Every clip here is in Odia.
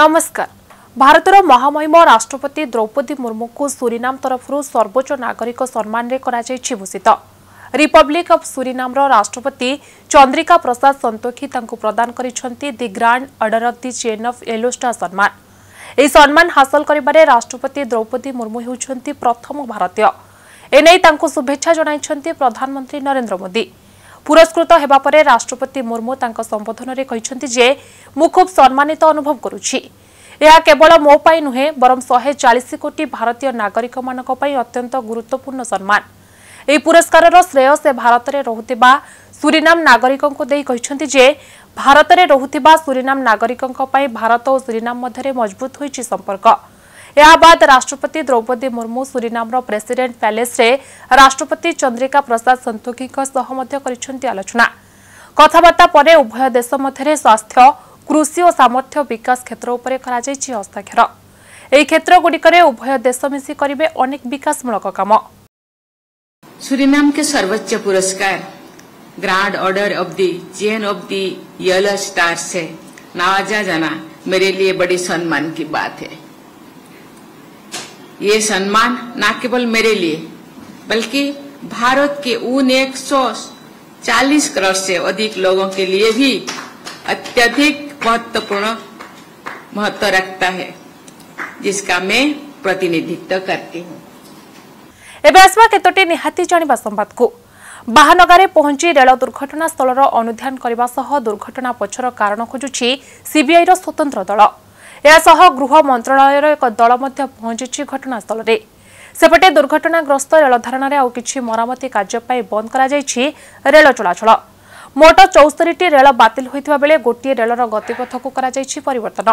ନମସ୍କାର ଭାରତର ମହାମହିମ ରାଷ୍ଟ୍ରପତି ଦ୍ରୌପଦୀ ମୁର୍ମୁଙ୍କୁ ସୁରିନାମ ତରଫରୁ ସର୍ବୋଚ୍ଚ ନାଗରିକ ସମ୍ମାନରେ କରାଯାଇଛି ଭୂଷିତ ରିପବ୍ଲିକ୍ ଅଫ୍ ସୁରିନାମର ରାଷ୍ଟ୍ରପତି ଚନ୍ଦ୍ରିକା ପ୍ରସାଦ ସନ୍ତୋଖୀ ତାଙ୍କୁ ପ୍ରଦାନ କରିଛନ୍ତି the grand order of the chain of yellow star ସମ୍ମାନ ଏହି ସମ୍ମାନ ହାସଲ କରିବାରେ ରାଷ୍ଟ୍ରପତି ଦ୍ରୌପଦୀ ମୁର୍ମୁ ହେଉଛନ୍ତି ପ୍ରଥମ ଭାରତୀୟ ଏନେଇ ତାଙ୍କୁ ଶୁଭେଚ୍ଛା ଜଣାଇଛନ୍ତି ପ୍ରଧାନମନ୍ତ୍ରୀ ନରେନ୍ଦ୍ର ମୋଦି ପୁରସ୍କୃତ ହେବା ପରେ ରାଷ୍ଟ୍ରପତି ମୁର୍ମୁ ତାଙ୍କ ସମ୍ବୋଧନରେ କହିଛନ୍ତି ଯେ ମୁଁ ଖୁବ୍ ସମ୍ମାନିତ ଅନୁଭବ କରୁଛି ଏହା କେବଳ ମୋ ପାଇଁ ନୁହେଁ ବରଂ ଶହେ ଚାଳିଶ କୋଟି ଭାରତୀୟ ନାଗରିକମାନଙ୍କ ପାଇଁ ଅତ୍ୟନ୍ତ ଗୁରୁତ୍ୱପୂର୍ଣ୍ଣ ସମ୍ମାନ ଏହି ପୁରସ୍କାରର ଶ୍ରେୟ ସେ ଭାରତରେ ରହୁଥିବା ସୁରିନାମ ନାଗରିକଙ୍କୁ ଦେଇ କହିଛନ୍ତି ଯେ ଭାରତରେ ରହୁଥିବା ସୁରିନାମ ନାଗରିକଙ୍କ ପାଇଁ ଭାରତ ଓ ସୁରିନାମ ମଧ୍ୟରେ ମଜବୁତ ହୋଇଛି ସମ୍ପର୍କ ଏହାବାଦ ରାଷ୍ଟ୍ରପତି ଦ୍ରୌପଦୀ ମୁର୍ମୁ ସୁରିନାମର ପ୍ରେସିଡେଣ୍ଟ ପ୍ୟାଲେସ୍ରେ ରାଷ୍ଟ୍ରପତି ଚନ୍ଦ୍ରିକା ପ୍ରସାଦ ସନ୍ତୋଖିଙ୍କ ସହ ମଧ୍ୟ କରିଛନ୍ତି ଆଲୋଚନା କଥାବାର୍ତ୍ତା ପରେ ଉଭୟ ଦେଶ ମଧ୍ୟରେ ସ୍ୱାସ୍ଥ୍ୟ କୃଷି ଓ ସାମର୍ଥ୍ୟ ବିକାଶ କ୍ଷେତ୍ର ଉପରେ କରାଯାଇଛି ହସ୍ତାକ୍ଷର ଏହି କ୍ଷେତ୍ରଗୁଡ଼ିକରେ ଉଭୟ ଦେଶ ମିଶି କରିବେ ଅନେକ ବିକାଶମୂଳକ କାମ सुरीनाम के सर्वोच्च पुरस्कार grand order of the chain of the yellow star से नवाजा जाना मेरे लिए बड़ी सम्मान की बात है ये सम्मान न केवल मेरे लिए बल्कि भारत के उन 140 करोड़ से अधिक लोगों के लिए भी अत्यधिक महत्वपूर्ण महत्व रखता है जिसका मैं प्रतिनिधित्व करती हूँ महानगर पहंच रेल दुर्घटनास्थल अनुधान करने दुर्घटना पक्षर कारण खोजुच सीबीआईर स्वतंत्र दल ଏହାସହ ଗୃହ ମନ୍ତ୍ରଣାଳୟର ଏକ ଦଳ ମଧ୍ୟ ପହଞ୍ଚିଛି ଘଟଣାସ୍ଥଳରେ ସେପଟେ ଦୁର୍ଘଟଣାଗ୍ରସ୍ତ ରେଳଧାରଣାରେ ଆଉ କିଛି ମରାମତି କାର୍ଯ୍ୟ ପାଇଁ ବନ୍ଦ କରାଯାଇଛି ରେଳ ଚଳାଚଳ ମୋଟ ଚଉସ୍ତରୀଟି ରେଳ ବାତିଲ ହୋଇଥିବା ବେଳେ ଗୋଟିଏ ରେଳର ଗତିପଥକୁ କରାଯାଇଛି ପରିବର୍ତ୍ତନ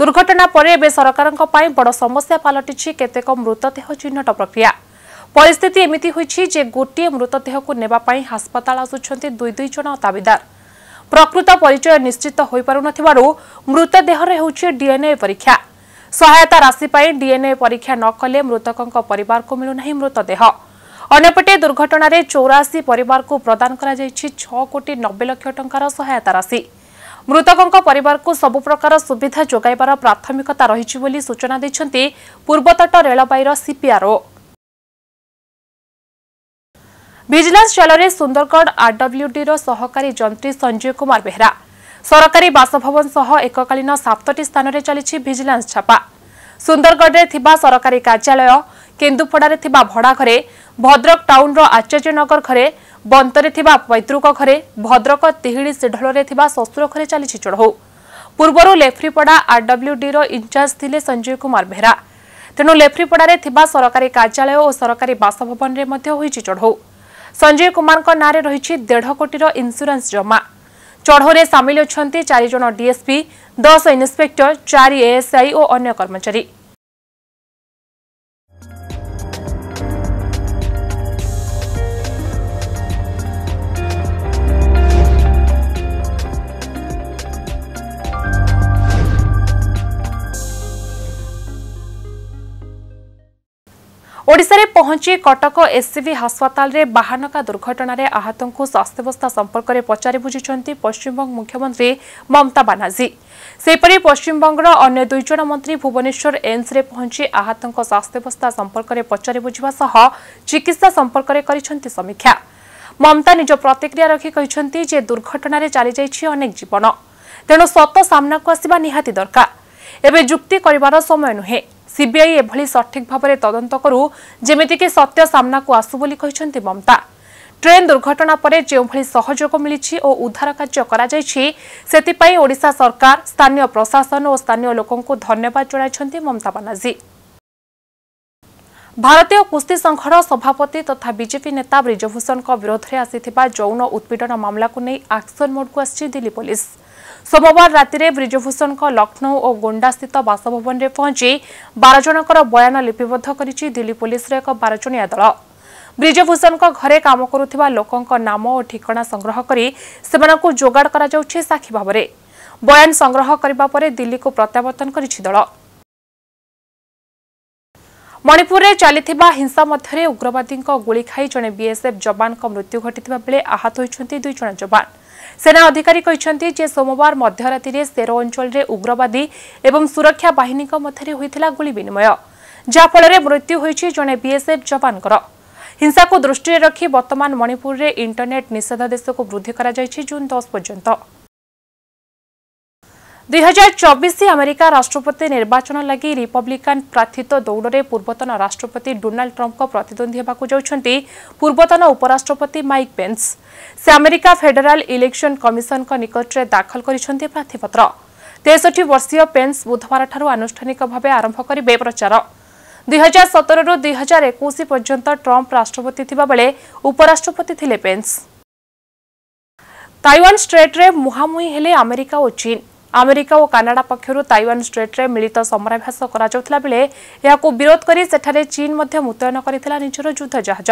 ଦୁର୍ଘଟଣା ପରେ ଏବେ ସରକାରଙ୍କ ପାଇଁ ବଡ଼ ସମସ୍ୟା ପାଲଟିଛି କେତେକ ମୃତଦେହ ଚିହ୍ନଟ ପ୍ରକ୍ରିୟା ପରିସ୍ଥିତି ଏମିତି ହୋଇଛି ଯେ ଗୋଟିଏ ମୃତଦେହକୁ ନେବା ପାଇଁ ହାସ୍ପାତାଳ ଆସୁଛନ୍ତି ଦୁଇ ଦୁଇ ଜଣ ଦାବିଦାର ପ୍ରକୃତ ପରିଚୟ ନିଶ୍ଚିତ ହୋଇପାରୁନଥିବାରୁ ମୃତଦେହରେ ହେଉଛି ଡିଏନ୍ଏ ପରୀକ୍ଷା ସହାୟତା ରାଶି ପାଇଁ ଡିଏନ୍ଏ ପରୀକ୍ଷା ନ କଲେ ମୃତକଙ୍କ ପରିବାରକୁ ମିଳୁନାହିଁ ମୃତଦେହ ଅନ୍ୟପଟେ ଦୁର୍ଘଟଣାରେ ଚଉରାଶୀ ପରିବାରକୁ ପ୍ରଦାନ କରାଯାଇଛି ଛଅ କୋଟି ନବେ ଲକ୍ଷ ଟଙ୍କାର ସହାୟତା ରାଶି ମୃତକଙ୍କ ପରିବାରକୁ ସବୁପ୍ରକାର ସୁବିଧା ଯୋଗାଇବାର ପ୍ରାଥମିକତା ରହିଛି ବୋଲି ସୂଚନା ଦେଇଛନ୍ତି ପୂର୍ବତଟ ରେଳବାଇର ସିପିଆର୍ଓ ଭିଜିଲାନ୍ସ ଜେଲରେ ସୁନ୍ଦରଗଡ଼ ଆର୍ଡବ୍ଲ୍ୟୁଡିର ସହକାରୀ ଯନ୍ତ୍ରୀ ସଞ୍ଜୀବ କୁମାର ବେହେରା ସରକାରୀ ବାସଭବନ ସହ ଏକକାଳୀନ ସାତଟି ସ୍ଥାନରେ ଚାଲିଛି ଭିଜିଲାନ୍ସ ଛାପା ସୁନ୍ଦରଗଡ଼ରେ ଥିବା ସରକାରୀ କାର୍ଯ୍ୟାଳୟ କେନ୍ଦୁପଡ଼ାରେ ଥିବା ଭଡ଼ାଘରେ ଭଦ୍ରକ ଟାଉନ୍ର ଆଚାର୍ଯ୍ୟନଗର ଘରେ ବନ୍ତରେ ଥିବା ପୈତୃକ ଘରେ ଭଦ୍ରକ ତିହିଡ଼ି ସିଢଳରେ ଥିବା ଶ୍ୱଶୁର ଘରେ ଚାଲିଛି ଚଢ଼ଉ ପୂର୍ବରୁ ଲେଫ୍ରିପଡ଼ା ଆର୍ଡବ୍ଲ୍ୟୁଡିର ଇନ୍ଚାର୍ଜ ଥିଲେ ସଞ୍ଜୀବ କୁମାର ବେହେରା ତେଣୁ ଲେଫ୍ରିପଡ଼ାରେ ଥିବା ସରକାରୀ କାର୍ଯ୍ୟାଳୟ ଓ ସରକାରୀ ବାସଭବନରେ ମଧ୍ୟ ହୋଇଛି ଚଢ଼ଉ ସଞ୍ଜୟ କୁମାରଙ୍କ ନାଁରେ ରହିଛି ଦେଢ଼ କୋଟିର ଇନ୍ସୁରାନ୍ସ ଜମା ଚଢ଼ଉରେ ସାମିଲ ଅଛନ୍ତି ଚାରିଜଣ ଡିଏସ୍ପି ଦଶ ଇନ୍ସପେକ୍ଟର ଚାରି ଏଏସ୍ଆଇ ଓ ଅନ୍ୟ କର୍ମଚାରୀ ଓଡ଼ିଶାରେ ପହଞ୍ଚି କଟକ ଏସ୍ସିବି ହାସ୍ପାତାଲରେ ବାହାନକା ଦୁର୍ଘଟଣାରେ ଆହତଙ୍କୁ ସ୍ୱାସ୍ଥ୍ୟବସ୍ଥା ସମ୍ପର୍କରେ ପଚାରି ବୁଝିଛନ୍ତି ପଶ୍ଚିମବଙ୍ଗ ମୁଖ୍ୟମନ୍ତ୍ରୀ ମମତା ବାନାର୍ଜୀ ସେହିପରି ପଶ୍ଚିମବଙ୍ଗର ଅନ୍ୟ ଦୁଇଜଣ ମନ୍ତ୍ରୀ ଭୁବନେଶ୍ୱର ଏମ୍ସରେ ପହଞ୍ଚି ଆହତଙ୍କ ସ୍ୱାସ୍ଥ୍ୟବସ୍ଥା ସମ୍ପର୍କରେ ପଚାରି ବୁଝିବା ସହ ଚିକିତ୍ସା ସମ୍ପର୍କରେ କରିଛନ୍ତି ସମୀକ୍ଷା ମମତା ନିଜ ପ୍ରତିକ୍ରିୟା ରଖି କହିଛନ୍ତି ଯେ ଦୁର୍ଘଟଣାରେ ଚାଲିଯାଇଛି ଅନେକ ଜୀବନ ତେଣୁ ସତ ସାମ୍ନାକୁ ଆସିବା ନିହାତି ଦରକାର ଏବେ ଯୁକ୍ତି କରିବାର ସମୟ ନୁହେଁ ସିବିଆଇ ଏଭଳି ସଠିକ୍ ଭାବରେ ତଦନ୍ତ କରୁ ଯେମିତିକି ସତ୍ୟ ସାମ୍ନାକୁ ଆସୁ ବୋଲି କହିଛନ୍ତି ମମତା ଟ୍ରେନ୍ ଦୁର୍ଘଟଣା ପରେ ଯେଉଁଭଳି ସହଯୋଗ ମିଳିଛି ଓ ଉଦ୍ଧାର କାର୍ଯ୍ୟ କରାଯାଇଛି ସେଥିପାଇଁ ଓଡ଼ିଶା ସରକାର ସ୍ଥାନୀୟ ପ୍ରଶାସନ ଓ ସ୍ଥାନୀୟ ଲୋକଙ୍କୁ ଧନ୍ୟବାଦ ଜଣାଇଛନ୍ତି ମମତା ବାନାର୍ଜୀ ଭାରତୀୟ କୁସ୍ତି ସଂଘର ସଭାପତି ତଥା ବିଜେପି ନେତା ବ୍ରିଜଭୂଷଣଙ୍କ ବିରୋଧରେ ଆସିଥିବା ଯୌନ ଉତ୍ପୀଡ଼ନ ମାମଲାକୁ ନେଇ ଆକ୍ସନ ମୋଡ୍କୁ ଆସିଛି ଦିଲ୍ଲୀ ପୋଲିସ୍ ସୋମବାର ରାତିରେ ବ୍ରିଜଭୂଷଣଙ୍କ ଲକ୍ଷ୍ନୌ ଓ ଗୋଣ୍ଡାସ୍ଥିତ ବାସଭବନରେ ପହଞ୍ଚି ବାର ଜଣଙ୍କର ବୟାନ ଲିପିବଦ୍ଧ କରିଛି ଦିଲ୍ଲୀ ପୁଲିସ୍ର ଏକ ବାରଜଣିଆ ଦଳ ବ୍ରିଜଭୂଷଣଙ୍କ ଘରେ କାମ କରୁଥିବା ଲୋକଙ୍କ ନାମ ଓ ଠିକଣା ସଂଗ୍ରହ କରି ସେମାନଙ୍କୁ ଯୋଗାଡ଼ କରାଯାଉଛି ସାକ୍ଷୀ ଭାବରେ ବୟାନ ସଂଗ୍ରହ କରିବା ପରେ ଦିଲ୍ଲୀକୁ ପ୍ରତ୍ୟାବର୍ତ୍ତନ କରିଛି ଦଳ ମଣିପୁରରେ ଚାଲିଥିବା ହିଂସା ମଧ୍ୟରେ ଉଗ୍ରବାଦୀଙ୍କ ଗୁଳି ଖାଇ ଜଣେ ବିଏସ୍ଏଫ୍ ଯବାନଙ୍କ ମୃତ୍ୟୁ ଘଟିଥିବା ବେଳେ ଆହତ ହୋଇଛନ୍ତି ଦୁଇଜଣ ଯବାନ୍ଙ୍କ ସେନା ଅଧିକାରୀ କହିଛନ୍ତି ଯେ ସୋମବାର ମଧ୍ୟରାତିରେ ସେର ଅଞ୍ଚଳରେ ଉଗ୍ରବାଦୀ ଏବଂ ସୁରକ୍ଷା ବାହିନୀଙ୍କ ମଧ୍ୟରେ ହୋଇଥିଲା ଗୁଳି ବିନିମୟ ଯାହାଫଳରେ ମୃତ୍ୟୁ ହୋଇଛି ଜଣେ ବିଏସ୍ଏଫ୍ ଯବାନଙ୍କର ହିଂସାକୁ ଦୃଷ୍ଟିରେ ରଖି ବର୍ତ୍ତମାନ ମଣିପୁରରେ ଇଣ୍ଟରନେଟ୍ ନିଷେଧାଦେଶକୁ ବୃଦ୍ଧି କରାଯାଇଛି ଜୁନ୍ ଦଶ ପର୍ଯ୍ୟନ୍ତ দুই হাজার চবিশে আমেরিকা রাষ্ট্রপতি নির্বাচন লাগি রিপব্লিকান প্রার্থিত দৌড়ে পূর্বতন রাষ্ট্রপতি ডোনাল্ড ট্রম্পক প্রতিদ্বন্দ্বী হওয়া যাচ্ছেন পূর্বতন উপরাষ্ট্রপতি মাইক পেন্স সে আমেরিকা ফেডেরাল ইলেকশন কমিশন নিকটরে দাখল করেছেন প্রার্থীপত্র তেষঠি বর্ষীয় পেন্স বুধবারঠার আনুষ্ঠানিক ভাবে আরম্ভ করবে প্রচার দুই হাজার সতেরু দুই হাজার একুশ পর্যন্ত ট্রম্প রাষ্ট্রপতি থাকবে উপরাষ্ট্রপতি লে পেন্স তাইওয়ান স্ট্রেট্রে মুহামুহি হলে আমেরিকা ও চীন ଆମେରିକା ଓ କାନାଡ଼ା ପକ୍ଷରୁ ତାଇୱାନ ଷ୍ଟ୍ରେଟ୍ରେ ମିଳିତ ସମରାଭ୍ୟାସ କରାଯାଉଥିଲା ବେଳେ ଏହାକୁ ବିରୋଧ କରି ସେଠାରେ ଚୀନ୍ ମଧ୍ୟ ମୁତୟନ କରିଥିଲା ନିଜର ଯୁଦ୍ଧ ଜାହାଜ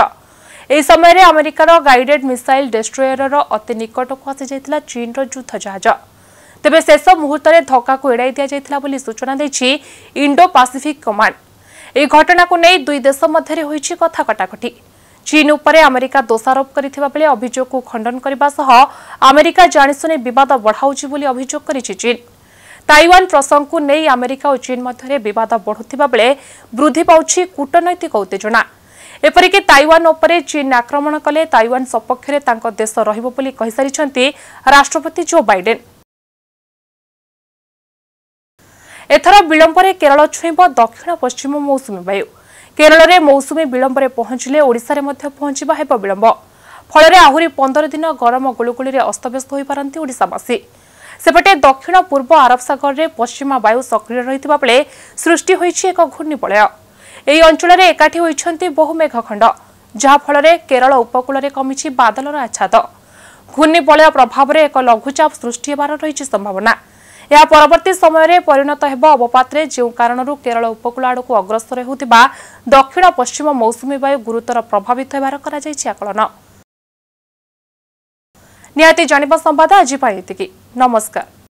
ଏହି ସମୟରେ ଆମେରିକାର ଗାଇଡେଡ୍ ମିସାଇଲ୍ ଡେଷ୍ଟ୍ରୟର ଅତି ନିକଟକୁ ଆସିଯାଇଥିଲା ଚୀନ୍ର ଯୁଦ୍ଧ ଜାହାଜ ତେବେ ଶେଷ ମୁହୂର୍ତ୍ତରେ ଧକ୍କାକୁ ଏଡ଼ାଇ ଦିଆଯାଇଥିଲା ବୋଲି ସୂଚନା ଦେଇଛି ଇଣ୍ଡୋ ପାସିଫିକ୍ କମାଣ୍ଡ ଏହି ଘଟଣାକୁ ନେଇ ଦୁଇ ଦେଶ ମଧ୍ୟରେ ହୋଇଛି କଥା କଟାକଟି ଚୀନ ଉପରେ ଆମେରିକା ଦୋଷାରୋପ କରିଥିବା ବେଳେ ଅଭିଯୋଗକୁ ଖଣ୍ଡନ କରିବା ସହ ଆମେରିକା ଜାଣିଶୁଣି ବିବାଦ ବଢ଼ାଉଛି ବୋଲି ଅଭିଯୋଗ କରିଛି ଚୀନ ତାଇୱାନ ପ୍ରସଙ୍ଗକୁ ନେଇ ଆମେରିକା ଓ ଚୀନ ମଧ୍ୟରେ ବିବାଦ ବଢ଼ୁଥିବା ବେଳେ ବୃଦ୍ଧି ପାଉଛି କୂଟନୈତିକ ଉତ୍ତେଜନା ଏପରିକି ତାଇୱାନ ଉପରେ ଚୀନ ଆକ୍ରମଣ କଲେ ତାଇୱାନ ସପକ୍ଷରେ ତାଙ୍କ ଦେଶ ରହିବ ବୋଲି କହିସାରିଛନ୍ତି ରାଷ୍ଟ୍ରପତି ଜୋ ବାଇଡେନ୍ ଏଥର ବିଳମ୍ବରେ କେରଳ ଛୁଇଁବ ଦକ୍ଷିଣ ପଶ୍ଚିମ ମୌସୁମୀ ବାୟୁ କେରଳରେ ମୌସୁମୀ ବିଳମ୍ବରେ ପହଞ୍ଚିଲେ ଓଡ଼ିଶାରେ ମଧ୍ୟ ପହଞ୍ଚିବା ହେବ ବିଳମ୍ବ ଫଳରେ ଆହୁରି ପନ୍ଦର ଦିନ ଗରମ ଗୁଳୁଗୁଳିରେ ଅସ୍ତବ୍ୟସ୍ତ ହୋଇପାରନ୍ତି ଓଡ଼ିଶାବାସୀ ସେପଟେ ଦକ୍ଷିଣ ପୂର୍ବ ଆରବ ସାଗରରେ ପଶ୍ଚିମା ବାୟୁ ସକ୍ରିୟ ରହିଥିବା ବେଳେ ସୃଷ୍ଟି ହୋଇଛି ଏକ ଘୂର୍ଣ୍ଣିବଳୟ ଏହି ଅଞ୍ଚଳରେ ଏକାଠି ହୋଇଛନ୍ତି ବହୁ ମେଘଖଣ୍ଡ ଯାହାଫଳରେ କେରଳ ଉପକୂଳରେ କମିଛି ବାଦଲର ଆଚ୍ଛାଦ ଘୂର୍ଣ୍ଣିବଳୟ ପ୍ରଭାବରେ ଏକ ଲଘୁଚାପ ସୃଷ୍ଟି ହେବାର ରହିଛି ସମ୍ଭାବନା ଏହା ପରବର୍ତ୍ତୀ ସମୟରେ ପରିଣତ ହେବ ଅବପାତରେ ଯେଉଁ କାରଣରୁ କେରଳ ଉପକୂଳ ଆଡ଼କୁ ଅଗ୍ରସର ହେଉଥିବା ଦକ୍ଷିଣ ପଶ୍ଚିମ ମୌସୁମୀ ବାୟୁ ଗୁରୁତର ପ୍ରଭାବିତ ହେବାର କରାଯାଇଛି ଆକଳନ ନିହାତି ଜାଣିବା